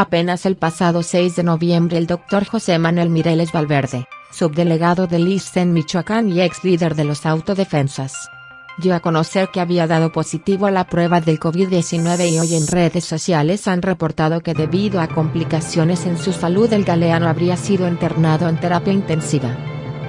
Apenas el pasado 6 de noviembre el doctor José Manuel Mireles Valverde, subdelegado del ISTE en Michoacán y ex líder de los autodefensas, dio a conocer que había dado positivo a la prueba del COVID-19 y hoy en redes sociales han reportado que debido a complicaciones en su salud el galeano habría sido internado en terapia intensiva.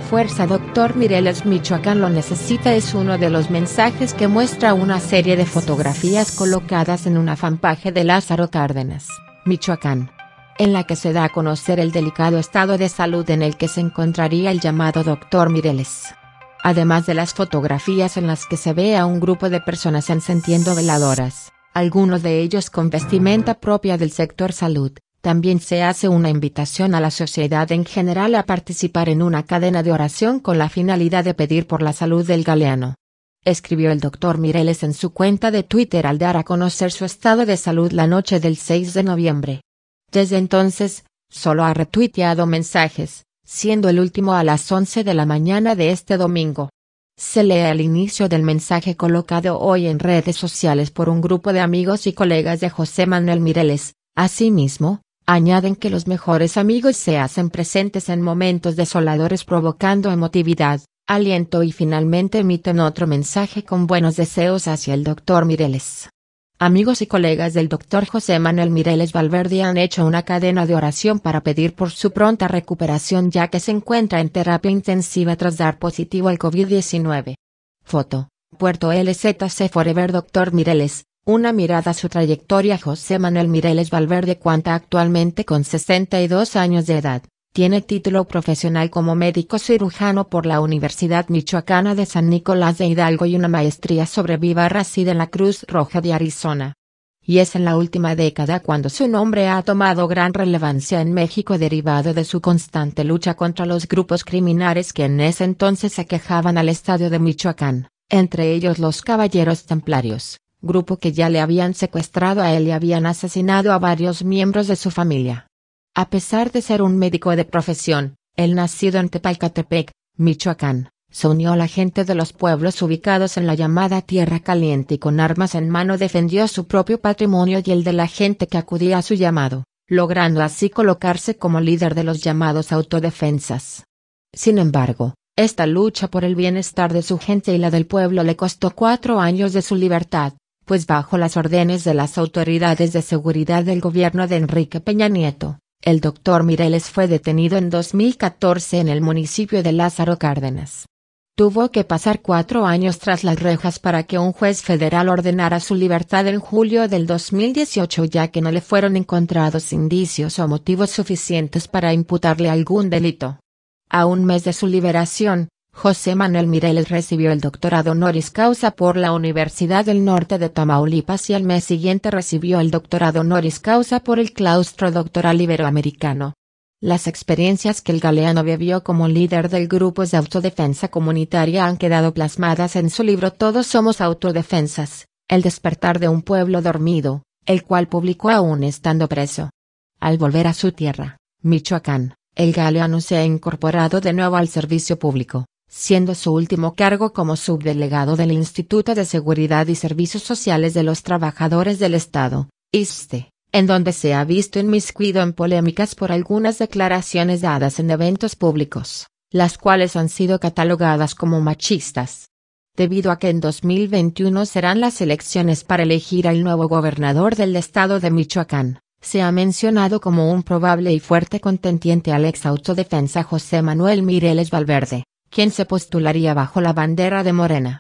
Fuerza Doctor Mireles Michoacán lo necesita es uno de los mensajes que muestra una serie de fotografías colocadas en una fanpage de Lázaro Cárdenas. Michoacán, en la que se da a conocer el delicado estado de salud en el que se encontraría el llamado doctor Mireles. Además de las fotografías en las que se ve a un grupo de personas encendiendo veladoras, algunos de ellos con vestimenta propia del sector salud, también se hace una invitación a la sociedad en general a participar en una cadena de oración con la finalidad de pedir por la salud del galeano escribió el doctor Mireles en su cuenta de Twitter al dar a conocer su estado de salud la noche del 6 de noviembre. Desde entonces, solo ha retuiteado mensajes, siendo el último a las 11 de la mañana de este domingo. Se lee el inicio del mensaje colocado hoy en redes sociales por un grupo de amigos y colegas de José Manuel Mireles. Asimismo, añaden que los mejores amigos se hacen presentes en momentos desoladores provocando emotividad aliento y finalmente emiten otro mensaje con buenos deseos hacia el doctor Mireles. Amigos y colegas del doctor José Manuel Mireles Valverde han hecho una cadena de oración para pedir por su pronta recuperación ya que se encuentra en terapia intensiva tras dar positivo al COVID-19. Foto. Puerto LZC Forever Dr. Mireles. Una mirada a su trayectoria José Manuel Mireles Valverde cuenta actualmente con 62 años de edad. Tiene título profesional como médico cirujano por la Universidad Michoacana de San Nicolás de Hidalgo y una maestría sobre Viva Racide en la Cruz Roja de Arizona. Y es en la última década cuando su nombre ha tomado gran relevancia en México derivado de su constante lucha contra los grupos criminales que en ese entonces se quejaban al estadio de Michoacán, entre ellos los Caballeros Templarios, grupo que ya le habían secuestrado a él y habían asesinado a varios miembros de su familia. A pesar de ser un médico de profesión, el nacido en Tepalcatepec, Michoacán, se unió a la gente de los pueblos ubicados en la llamada Tierra Caliente y con armas en mano defendió su propio patrimonio y el de la gente que acudía a su llamado, logrando así colocarse como líder de los llamados autodefensas. Sin embargo, esta lucha por el bienestar de su gente y la del pueblo le costó cuatro años de su libertad, pues bajo las órdenes de las autoridades de seguridad del gobierno de Enrique Peña Nieto, el doctor Mireles fue detenido en 2014 en el municipio de Lázaro Cárdenas. Tuvo que pasar cuatro años tras las rejas para que un juez federal ordenara su libertad en julio del 2018 ya que no le fueron encontrados indicios o motivos suficientes para imputarle algún delito. A un mes de su liberación, José Manuel Mireles recibió el doctorado honoris causa por la Universidad del Norte de Tamaulipas y al mes siguiente recibió el doctorado honoris causa por el claustro doctoral iberoamericano. Las experiencias que el galeano vivió como líder del grupo de autodefensa comunitaria han quedado plasmadas en su libro Todos somos autodefensas, El despertar de un pueblo dormido, el cual publicó aún estando preso. Al volver a su tierra, Michoacán, el galeano se ha incorporado de nuevo al servicio público siendo su último cargo como subdelegado del Instituto de Seguridad y Servicios Sociales de los Trabajadores del Estado, ISTE, en donde se ha visto inmiscuido en polémicas por algunas declaraciones dadas en eventos públicos, las cuales han sido catalogadas como machistas. Debido a que en 2021 serán las elecciones para elegir al nuevo gobernador del estado de Michoacán, se ha mencionado como un probable y fuerte contendiente al ex autodefensa José Manuel Mireles Valverde, ¿Quién se postularía bajo la bandera de Morena.